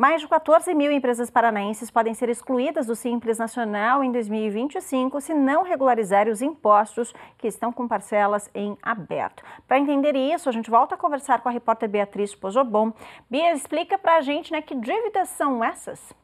Mais de 14 mil empresas paranaenses podem ser excluídas do Simples Nacional em 2025 se não regularizarem os impostos que estão com parcelas em aberto. Para entender isso, a gente volta a conversar com a repórter Beatriz Pozobon. Bia, explica para a gente né, que dívidas são essas?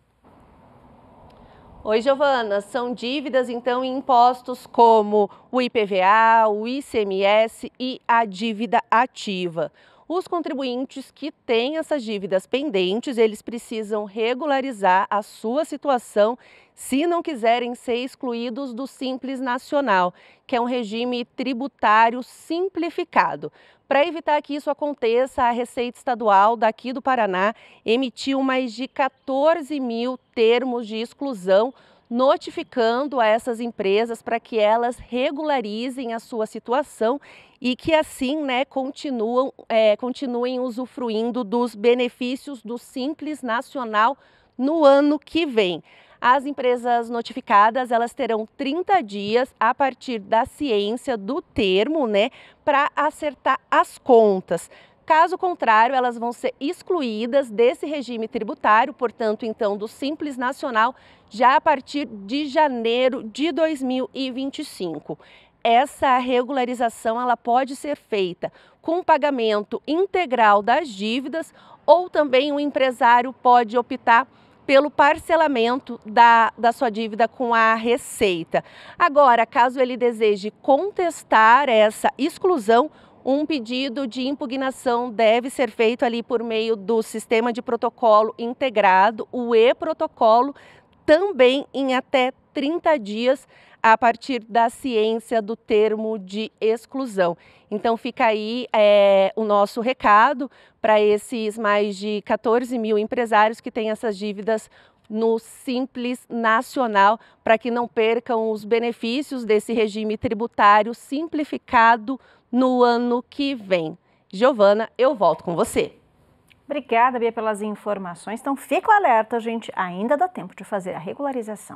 Oi, Giovana. São dívidas, então, em impostos como o IPVA, o ICMS e a dívida ativa. Os contribuintes que têm essas dívidas pendentes, eles precisam regularizar a sua situação se não quiserem ser excluídos do Simples Nacional, que é um regime tributário simplificado. Para evitar que isso aconteça, a Receita Estadual daqui do Paraná emitiu mais de 14 mil termos de exclusão notificando a essas empresas para que elas regularizem a sua situação e que assim né, continuam, é, continuem usufruindo dos benefícios do Simples Nacional no ano que vem. As empresas notificadas, elas terão 30 dias a partir da ciência do termo, né, para acertar as contas. Caso contrário, elas vão ser excluídas desse regime tributário, portanto, então, do Simples Nacional, já a partir de janeiro de 2025 essa regularização ela pode ser feita com pagamento integral das dívidas ou também o empresário pode optar pelo parcelamento da, da sua dívida com a Receita. Agora, caso ele deseje contestar essa exclusão, um pedido de impugnação deve ser feito ali por meio do sistema de protocolo integrado, o e-protocolo, também em até 30 dias a partir da ciência do termo de exclusão. Então fica aí é, o nosso recado para esses mais de 14 mil empresários que têm essas dívidas no Simples Nacional para que não percam os benefícios desse regime tributário simplificado no ano que vem. Giovana, eu volto com você. Obrigada, Bia, pelas informações. Então, fica o alerta, gente. Ainda dá tempo de fazer a regularização.